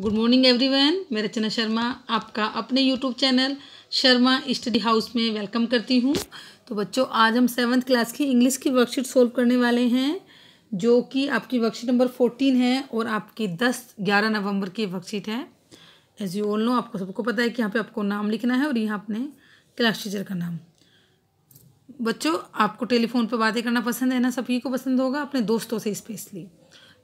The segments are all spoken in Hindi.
गुड मॉर्निंग एवरीवन मैं रचना शर्मा आपका अपने YouTube channel Sharma study house में वेलकम करती हूँ तो बच्चों आज हम सेवन्थ क्लास की इंग्लिश की वर्कशीट सोल्व करने वाले हैं जो कि आपकी वर्कशीट नंबर फोर्टीन है और आपकी दस ग्यारह नवंबर की वर्कशीट है एज यू ऑल नो आपको सबको पता है कि यहाँ पे आपको नाम लिखना है और यहाँ अपने क्लास टीचर का नाम बच्चों आपको टेलीफोन पर बातें करना पसंद है ना सभी को पसंद होगा अपने दोस्तों से स्पेशली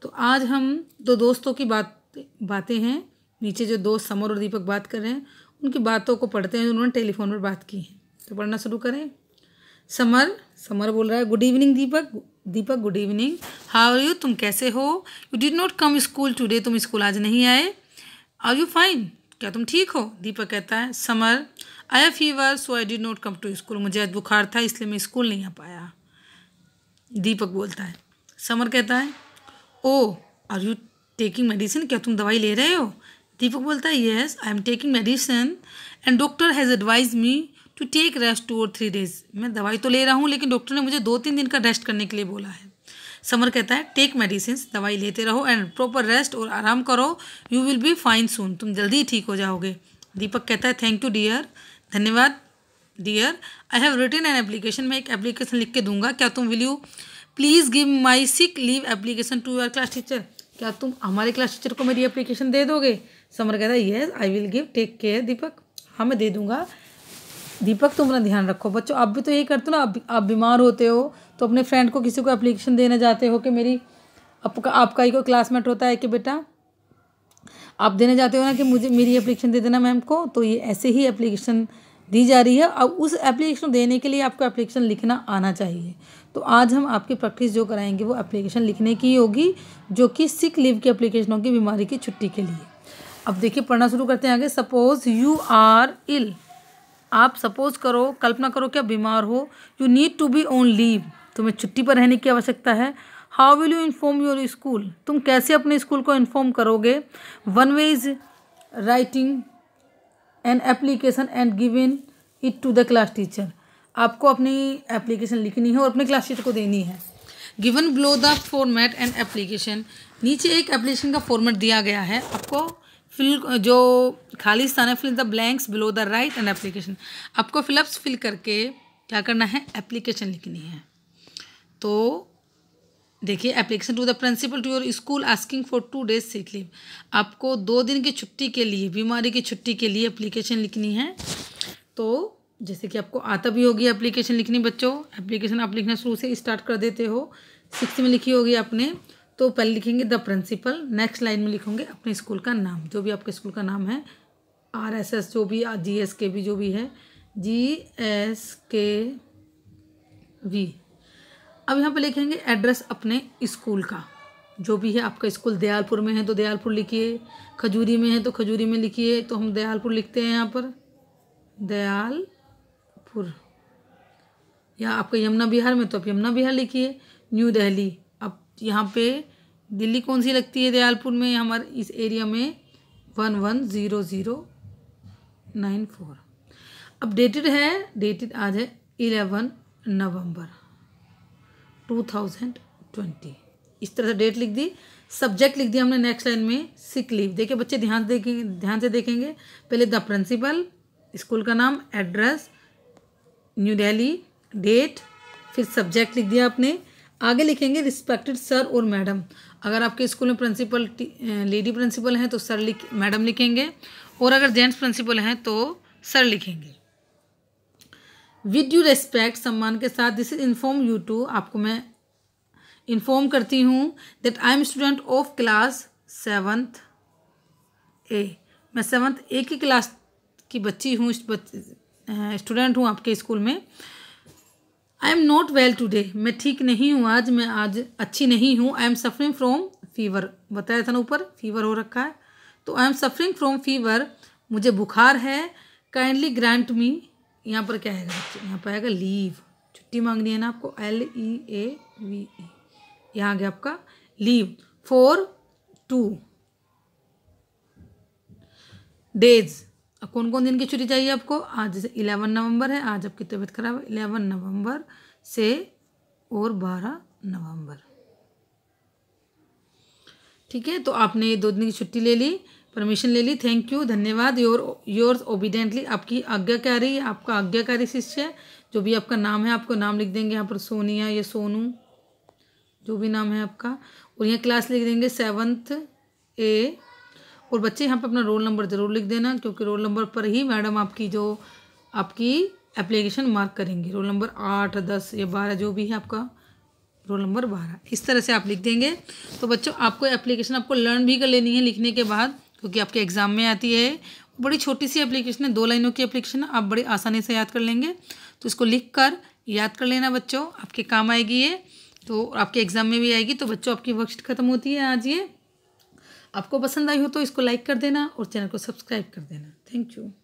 तो आज हम दो दोस्तों की बात बातें हैं नीचे जो दोस्त समर और दीपक बात कर रहे हैं उनकी बातों को पढ़ते हैं उन्होंने टेलीफोन पर बात की है तो पढ़ना शुरू करें समर समर बोल रहा है good evening Deepak Deepak good evening how are you तुम कैसे हो you did not come school today तुम स्कूल आज नहीं आए आर यू फाइन क्या तुम ठीक हो दीपक कहता है Samar I have fever so I did not come to school मुझे आज बुखार था इसलिए मैं स्कूल नहीं आ पाया दीपक बोलता है समर कहता है oh are you taking medicine क्या तुम दवाई ले रहे हो दीपक बोलता है yes I am taking medicine and doctor has advise me to take rest two और थ्री डेज मैं दवाई तो ले रहा हूँ लेकिन डॉक्टर ने मुझे दो तीन दिन का रेस्ट करने के लिए बोला है समर कहता है टेक मेडिसिन दवाई लेते रहो एंड प्रॉपर रेस्ट और आराम करो you will be fine soon तुम जल्दी ठीक हो जाओगे दीपक कहता है थैंक यू डियर धन्यवाद dear I have written an application मैं एक एप्लीकेशन लिख के दूंगा क्या तुम will you please give my sick leave application to your class teacher क्या तुम हमारे क्लास टीचर को मेरी अप्लीकेशन दे दोगे समर कहता yes I will give take care Deepak हाँ मैं दे दूँगा दीपक तुम अपना ध्यान रखो बच्चों आप भी तो यही करते हो ना आप आप बीमार होते हो तो अपने फ्रेंड को किसी को एप्लीकेशन देना चाहते हो कि मेरी आपका आपका ही कोई क्लासमेट होता है कि बेटा आप देने जाते हो ना कि मुझे मेरी एप्लीकेशन दे देना मैम को तो ये ऐसे ही एप्लीकेशन दी जा रही है अब उस एप्लीकेशन देने के लिए आपको एप्लीकेशन लिखना आना चाहिए तो आज हम आपकी प्रैक्टिस जो कराएंगे वो एप्लीकेशन लिखने की होगी जो कि सिक लीव की एप्लीकेशन होगी बीमारी की छुट्टी के लिए अब देखिए पढ़ना शुरू करते हैं आगे सपोज यू आर इल आप सपोज करो कल्पना करो क्या बीमार हो you need to be on leave तुम्हें छुट्टी पर रहने की आवश्यकता है how will you inform your school तुम कैसे अपने स्कूल को इन्फॉर्म करोगे one way is writing an application and given it to the class teacher आपको अपनी एप्लीकेशन लिखनी है और अपने क्लास टीचर को देनी है given below the format and application नीचे एक एप्लीकेशन का फॉर्मेट दिया गया है आपको फिल जो खाली स्थान है fill the blanks below the write and application आपको फिलअप्स फिल करके क्या करना है एप्लीकेशन लिखनी है तो देखिए application to the principal to your school asking for two days sick leave आपको दो दिन की छुट्टी के लिए बीमारी की छुट्टी के लिए एप्लीकेशन लिखनी है तो जैसे कि आपको आता भी होगी एप्लीकेशन लिखनी बच्चों एप्लीकेशन आप लिखना शुरू से स्टार्ट कर देते हो सिक्स में लिखी होगी आपने तो पहले लिखेंगे द प्रिंसिपल नेक्स्ट लाइन में लिखोगे अपने स्कूल का नाम जो भी आपके स्कूल का नाम है आर एस एस जो भी जी एस के भी जो भी है जी एस के वी अब यहाँ पर लिखेंगे एड्रेस अपने स्कूल का जो भी है आपका स्कूल दयालपुर में है तो दयालपुर लिखिए खजूरी में है तो खजूरी में लिखिए तो हम दयालपुर लिखते हैं यहाँ पर दयालपुर या आपका यमुना बिहार में तो आप यमुना बिहार लिखिए न्यू दिल्ली अब यहाँ पे दिल्ली कौन सी लगती है दयालपुर में हमारे इस एरिया में one one zero zero nine four अब डेटेड है डेटेड आज है eleven November two thousand twenty इस तरह से डेट लिख दी सब्जेक्ट लिख दिया हमने नेक्स्ट लाइन में सिक लीव देखिए बच्चे ध्यान देखेंगे ध्यान से देखेंगे पहले द प्रिंसिपल स्कूल का नाम एड्रेस न्यू दिल्ली डेट फिर सब्जेक्ट लिख दिया आपने आगे लिखेंगे रिस्पेक्टेड सर और मैडम अगर आपके स्कूल में प्रिंसिपल लेडी प्रिंसिपल हैं तो सर लिख मैडम लिखेंगे और अगर जेंट्स प्रिंसिपल हैं तो सर लिखेंगे विद यू रेस्पेक्ट सम्मान के साथ this is inform you to आपको मैं इन्फॉर्म करती हूँ that I am student of class seventh A मैं सेवन्थ ए की क्लास की बच्ची हूँ स्टूडेंट हूँ आपके स्कूल में I am not well today मैं ठीक नहीं हूँ आज मैं आज अच्छी नहीं हूँ I am suffering from fever बताया था ना ऊपर फीवर हो रखा है तो I am suffering from fever मुझे बुखार है काइंडली ग्रांट मी यहाँ पर क्या आएगा बच्चे यहाँ पर आएगा लीव छुट्टी मांगनी है ना आपको L E A V E यहाँ आ गया आपका लीव फोर टू डेज अब कौन कौन दिन की छुट्टी चाहिए आपको आज जैसे इलेवन नवंबर है आज आपकी तबीयत खराब है इलेवन नवंबर से और बारह नवंबर ठीक है तो आपने दो दिन की छुट्टी ले ली परमिशन ले ली थैंक यू धन्यवाद योर योर्स ओबीडेंटली आपकी आज्ञाकारी आपका आज्ञाकारी शिष्य जो भी आपका नाम है आपको नाम लिख देंगे यहाँ पर सोनिया या सोनू जो भी नाम है आपका और यहाँ क्लास लिख देंगे सेवन्थ ए और बच्चे यहाँ पर अपना रोल नंबर ज़रूर लिख देना क्योंकि रोल नंबर पर ही मैडम आपकी जो आपकी एप्लीकेशन मार्क करेंगी रोल नंबर आठ दस या बारह जो भी है आपका रोल नंबर बारह इस तरह से आप लिख देंगे तो बच्चों आपको एप्लीकेशन आपको लर्न भी कर लेनी है लिखने के बाद क्योंकि आपके एग्ज़ाम में आती है बड़ी छोटी सी एप्लीकेशन है दो लाइनों की एप्लीकेशन आप बड़ी आसानी से याद कर लेंगे तो इसको लिख कर याद कर लेना बच्चों आपके काम आएगी ये तो आपके एग्ज़ाम में भी आएगी तो बच्चों आपकी वर्कशीट खत्म होती है आज ये आपको पसंद आई हो तो इसको लाइक कर देना और चैनल को सब्सक्राइब कर देना थैंक यू